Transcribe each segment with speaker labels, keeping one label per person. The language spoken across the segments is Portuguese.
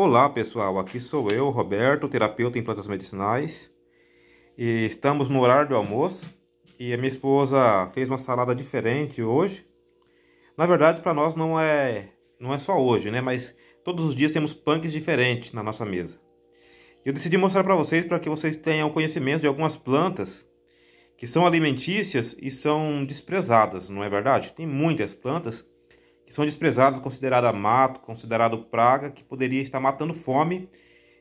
Speaker 1: Olá pessoal, aqui sou eu, Roberto, terapeuta em plantas medicinais. E estamos no horário do almoço e a minha esposa fez uma salada diferente hoje. Na verdade, para nós não é não é só hoje, né? Mas todos os dias temos punks diferentes na nossa mesa. Eu decidi mostrar para vocês para que vocês tenham conhecimento de algumas plantas que são alimentícias e são desprezadas, não é verdade? Tem muitas plantas que são desprezados, considerado mato, considerado praga, que poderia estar matando fome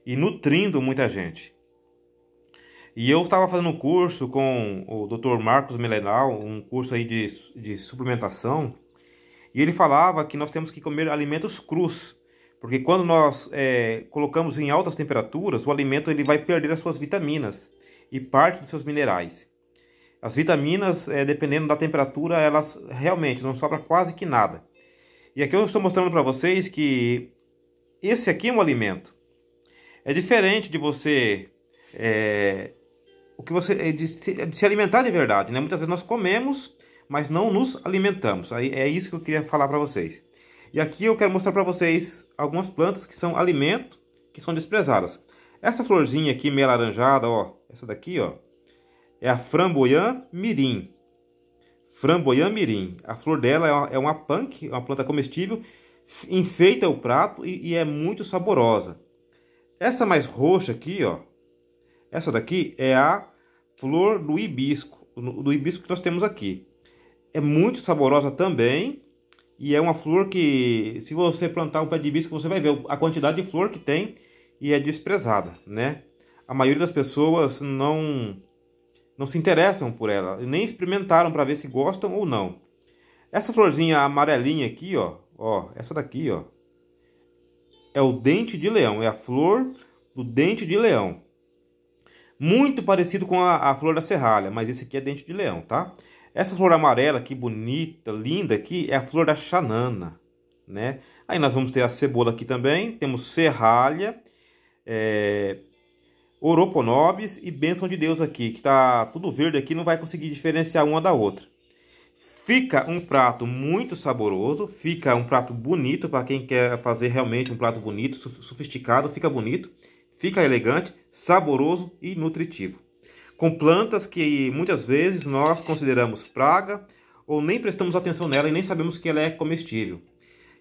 Speaker 1: e nutrindo muita gente. E eu estava fazendo um curso com o Dr. Marcos Melenal, um curso aí de, de suplementação, e ele falava que nós temos que comer alimentos crus, porque quando nós é, colocamos em altas temperaturas, o alimento ele vai perder as suas vitaminas e parte dos seus minerais. As vitaminas, é, dependendo da temperatura, elas realmente não sobra quase que nada. E aqui eu estou mostrando para vocês que esse aqui é um alimento. É diferente de você... É, o que você é de se, é de se alimentar de verdade, né? Muitas vezes nós comemos, mas não nos alimentamos. Aí é isso que eu queria falar para vocês. E aqui eu quero mostrar para vocês algumas plantas que são alimento, que são desprezadas. Essa florzinha aqui meio alaranjada, ó, essa daqui, ó, é a framboyan mirim. Framboiã mirim. A flor dela é uma, é uma punk, é uma planta comestível, enfeita o prato e, e é muito saborosa. Essa mais roxa aqui, ó, essa daqui é a flor do hibisco, do hibisco que nós temos aqui. É muito saborosa também e é uma flor que, se você plantar um pé de hibisco, você vai ver a quantidade de flor que tem e é desprezada, né? A maioria das pessoas não não se interessam por ela, nem experimentaram para ver se gostam ou não. Essa florzinha amarelinha aqui, ó, ó, essa daqui, ó, é o dente de leão, é a flor do dente de leão. Muito parecido com a, a flor da serralha, mas esse aqui é dente de leão, tá? Essa flor amarela aqui, bonita, linda aqui, é a flor da chanana, né? Aí nós vamos ter a cebola aqui também, temos serralha, é, Oroponobis e Bênção de Deus aqui, que tá tudo verde aqui, não vai conseguir diferenciar uma da outra. Fica um prato muito saboroso, fica um prato bonito para quem quer fazer realmente um prato bonito, sofisticado, fica bonito, fica elegante, saboroso e nutritivo. Com plantas que muitas vezes nós consideramos praga ou nem prestamos atenção nela e nem sabemos que ela é comestível.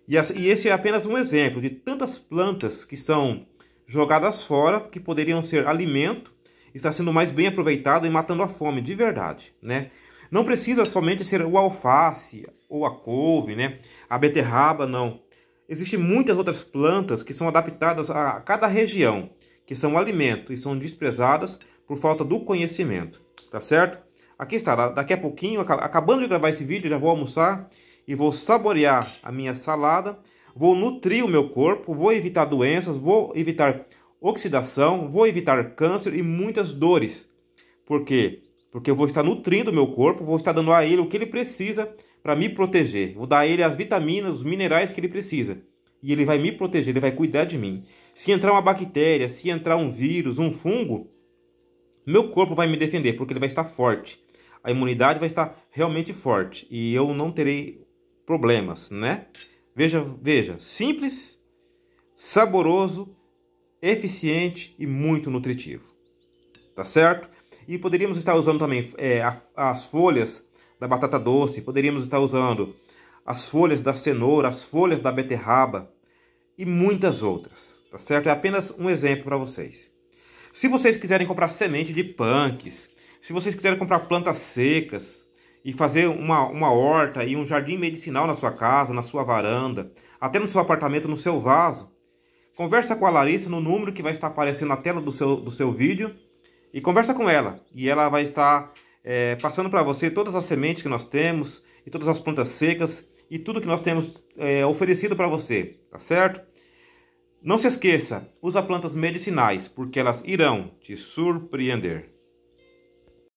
Speaker 1: E esse é apenas um exemplo de tantas plantas que são jogadas fora, que poderiam ser alimento, está sendo mais bem aproveitado e matando a fome, de verdade, né? Não precisa somente ser o alface ou a couve, né? A beterraba, não. Existem muitas outras plantas que são adaptadas a cada região, que são alimento e são desprezadas por falta do conhecimento, tá certo? Aqui está, daqui a pouquinho, acabando de gravar esse vídeo, já vou almoçar e vou saborear a minha salada vou nutrir o meu corpo, vou evitar doenças, vou evitar oxidação, vou evitar câncer e muitas dores. Por quê? Porque eu vou estar nutrindo o meu corpo, vou estar dando a ele o que ele precisa para me proteger. Vou dar a ele as vitaminas, os minerais que ele precisa. E ele vai me proteger, ele vai cuidar de mim. Se entrar uma bactéria, se entrar um vírus, um fungo, meu corpo vai me defender, porque ele vai estar forte. A imunidade vai estar realmente forte e eu não terei problemas, né? Veja, veja, simples, saboroso, eficiente e muito nutritivo. Tá certo? E poderíamos estar usando também é, as folhas da batata doce, poderíamos estar usando as folhas da cenoura, as folhas da beterraba e muitas outras. Tá certo? É apenas um exemplo para vocês. Se vocês quiserem comprar semente de punks, se vocês quiserem comprar plantas secas, e fazer uma, uma horta e um jardim medicinal na sua casa, na sua varanda, até no seu apartamento, no seu vaso. Conversa com a Larissa no número que vai estar aparecendo na tela do seu, do seu vídeo e conversa com ela. E ela vai estar é, passando para você todas as sementes que nós temos e todas as plantas secas e tudo que nós temos é, oferecido para você, tá certo? Não se esqueça, usa plantas medicinais, porque elas irão te surpreender.